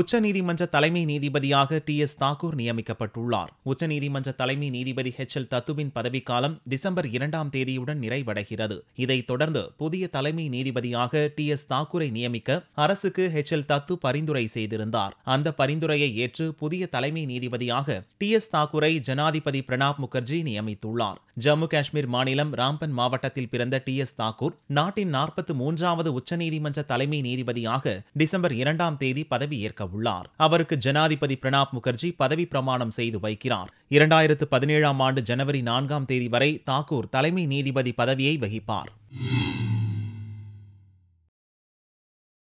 உச்சநீதிமன்ற தலைமை நீதிபதியாக டி எஸ் தாக்கூர் நியமிக்கப்பட்டுள்ளார் உச்சநீதிமன்ற தலைமை நீதிபதி ஹெச் எல் தத்துவின் பதவிக்காலம் டிசம்பர் இரண்டாம் தேதியுடன் நிறைவடைகிறது இதைத் தொடர்ந்து புதிய தலைமை நீதிபதியாக டி எஸ் தாக்கூரை நியமிக்க அரசுக்கு ஹெச் எல் தத்து பரிந்துரை செய்திருந்தார் அந்த பரிந்துரையை ஏற்று புதிய தலைமை நீதிபதியாக டி எஸ் தாக்கூரை ஜனாதிபதி பிரணாப் முகர்ஜி நியமித்துள்ளார் ஜம்மு காஷ்மீர் மாநிலம் ராம்பன் மாவட்டத்தில் பிறந்த டி எஸ் தாக்கூர் நாட்டின் நாற்பத்தி மூன்றாவது உச்சநீதிமன்ற தலைமை நீதிபதியாக டிசம்பர் இரண்டாம் தேதி பதவியேற்க உள்ளார் அவருக்கு ஜனாதிபதி பிரணாப் முகர்ஜி பதவி பிரமாணம் செய்து வைக்கிறார் இரண்டாயிரத்து பதினேழாம் ஆண்டு ஜனவரி நான்காம் தேதி வரை தாக்கூர் தலைமை நீதிபதி பதவியை வகிப்பார்